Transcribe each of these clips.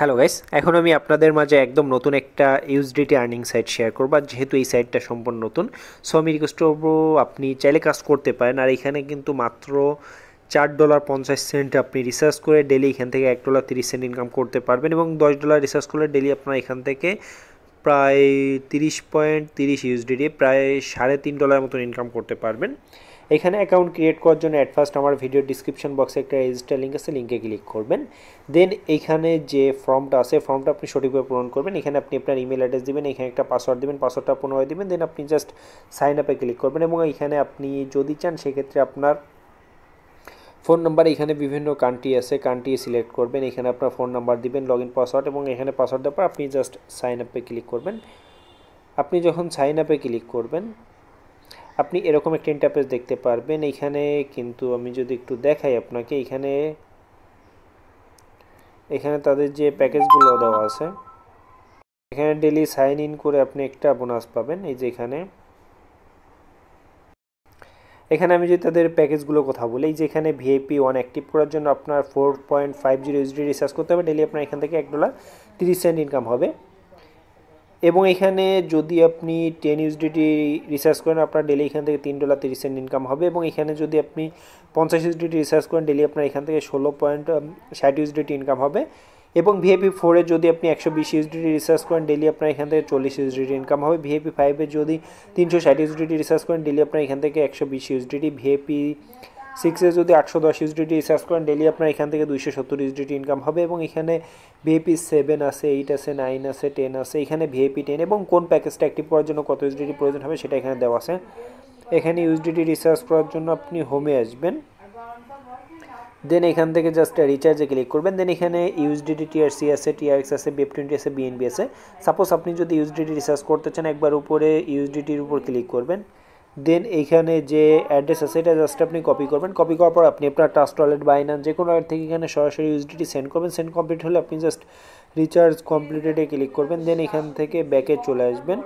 hello guys এখন আমি আপনাদের মাঝে একদম নতুন একটা ইউজডিটি আর্নিং সাইট শেয়ার করবো যেহেতু এই সাইটটা সম্পূর্ণ নতুন সো আমি রিকোয়েস্ট করবো আপনি চাইলে কাজ করতে পারেন আর এখানে কিন্তু মাত্র চার ডলার পঞ্চাশ সেন্ট আপনি রিসার্চ করে ডেলি এখান থেকে এক ডলার তিরিশ সেন্ট ইনকাম করতে পারবেন এবং দশ ডলার রিসার্চ করলে ডেলি আপনার এখান থেকে প্রায় তিরিশ পয়েন্ট তিরিশ ইউজডিডি প্রায় সাড়ে তিন ডলার মতন ইনকাম করতে পারবেন এখানে অ্যাকাউন্ট ক্রিয়েট করার জন্য অ্যাট ফার্স্ট আমার ভিডিও ডিসক্রিপশন বক্সে একটা রেজিস্টার লিঙ্ক আছে লিঙ্কে ক্লিক করবেন দেন এইখানে যে ফর্মটা আছে ফর্মটা আপনি সঠিকভাবে পূরণ করবেন এখানে আপনি আপনার ইমেল অ্যাড্রেস দেবেন এখানে একটা পাসওয়ার্ড দেবেন পাসওয়ার্ডটা পুনরায় দেবেন দেন আপনি জাস্ট সাইন আপে ক্লিক করবেন এবং এখানে আপনি যদি চান সেক্ষেত্রে আপনার ফোন নাম্বার এখানে বিভিন্ন কান্ট্রি আছে কান্ট্রি সিলেক্ট করবেন এখানে আপনার ফোন নাম্বার দিবেন লগ ইন পাসওয়ার্ড এবং এখানে পাসওয়ার্ড দেওয়ার পর আপনি জাস্ট সাইন আপে ক্লিক করবেন আপনি যখন সাইন আপে ক্লিক করবেন আপনি এরকম একটা ইন্টারফেস দেখতে পারবেন এখানে কিন্তু আমি যদি একটু দেখাই আপনাকে এখানে এখানে তাদের যে প্যাকেজগুলো দেওয়া আছে এখানে ডেলি সাইন ইন করে আপনি একটা বোনাস পাবেন এই যে এখানে এখানে আমি যদি তাদের প্যাকেজগুলো কথা বলি এই যে এখানে ভিআইপি ওয়ান অ্যাক্টিভ করার জন্য আপনার four point five zero HD recharge করতে হবে ডেলি আপনার এখান থেকে এক ডলার তিরিশ সেন্ট ইনকাম হবে এবং এখানে যদি আপনি টেন ইউসডিটি রিচার্জ করেন আপনার ডেলি এখান থেকে তিন ডলার তিরিশ সেন্ট ইনকাম হবে এবং এখানে যদি আপনি পঞ্চাশ ইউসডিটি রিচার্জ করেন ডেলি আপনার এখান থেকে ষোলো পয়েন্ট ষাট ইউসডিটি ইনকাম হবে এবং ভিএপি ফোরে যদি আপনি একশো বিশ ইউসডিটি রিচার্জ করেন ডেলি আপনার এখান থেকে চল্লিশ ইউসডিটি ইনকাম হবে ভিএপি ফাইভে যদি তিনশো ষাট ইউসডিটি রিসার্চ করেন ডেলি আপনার এখান থেকে একশো বিশ ইউসডিটি ভিএপি সিক্সে যদি আটশো দশ ইউসডিটি রিচার্জ করেন ডেলি আপনার এখান থেকে দুইশো সত্তর ইউসডিটি ইনকাম হবে এবং এখানে ভিএপি সেভেন আছে এইট আছে নাইন আছে টেন আছে এখানে ভিএপি টেন এবং কোন প্যাকেজটা অ্যাক্টিভ করার জন্য কত ইউসডিটি প্রয়োজন হবে সেটা এখানে দেওয়া আছে এখানে ইউসডিটি রিচার্জ করার জন্য আপনি হোমে আসবেন দেন এখান থেকে জাস্ট রিচার্জে ক্লিক করবেন দেন এখানে ইউএসডিডি টিআরসি আছে টিআরএক্স আছে বেব টোয়েন্টি আছে বিএনবি আছে সাপোজ আপনি যদি ইউএসডিডি রিচার্জ করতে চান একবার উপরে ইউএসডিটির উপর ক্লিক করবেন দেন এইখানে যে অ্যাড্রেস আছে এটা জাস্ট আপনি কপি করবেন কপি করার পর আপনি আপনার ট্রাস্ট ওয়ালেট বাইনান যে কোনো অ্যাড থেকে এখানে সরাসরি ইউজিটি সেন্ড করবেন সেন্ড কমপ্লিট হলে আপনি জাস্ট রিচার্জ কমপ্লিটেডে ক্লিক করবেন দেন এখান থেকে ব্যাকে চলে আসবেন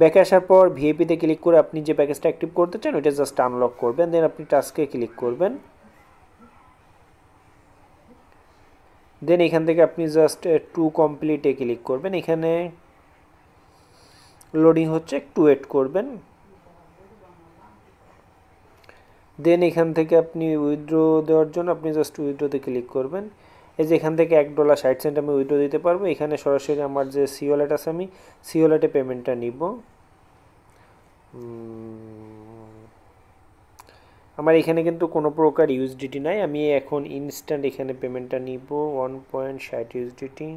ব্যাকে আসার পর ভিএপিতে ক্লিক করে আপনি যে প্যাকেজটা অ্যাক্টিভ করতে চান ওইটা জাস্ট আনলক করবেন দেন আপনি টাস্কে ক্লিক করবেন দেন এখান থেকে আপনি জাস্ট টু কমপ্লিটে ক্লিক করবেন এখানে লোডিং হচ্ছে একটু ওয়েট করবেন দেন এখান থেকে আপনি উইথড্রো দেওয়ার জন্য আপনি জাস্ট উইথড্রোতে ক্লিক করবেন এই যে এখান থেকে এক ডলার ষাট সেন্ট আমি উইথড্রো দিতে পারবো এখানে সরাসরি আমার যে সিওলাট আছে আমি সিওলাটে পেমেন্টটা নিব আমার এখানে কিন্তু কোনো প্রকার ইউএসডিটি নাই আমি এখন ইনস্ট্যান্ট এখানে পেমেন্টটা নিব ওয়ান পয়েন্ট ষাট ইউএসডিটি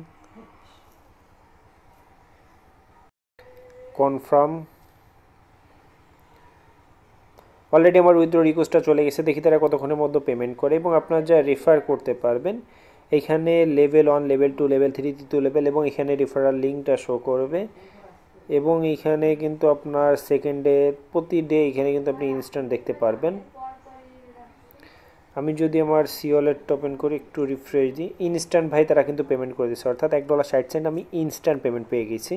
কনফার্ম অলরেডি আমার উইথড্র রিকোয়েস্টটা চলে গেছে দেখি তারা কতক্ষণের মধ্যে পেমেন্ট করে এবং আপনারা যা রেফার করতে পারবেন এখানে level one level two level three তৃতীয় লেভেল এবং এখানে রেফারাল লিঙ্কটা শো করবে এবং এখানে কিন্তু আপনার সেকেন্ড ডে প্রতি ডে এখানে কিন্তু আপনি ইনস্ট্যান্ট দেখতে পারবেন আমি যদি আমার সিওলেট ওপেন করি একটু রিফ্রেশ দিই ইনস্ট্যান্ট ভাই তারা কিন্তু পেমেন্ট করে দিচ্ছে অর্থাৎ এক ডলার ষাট সেন্ট আমি ইনস্ট্যান্ট পেমেন্ট পেয়ে গেছি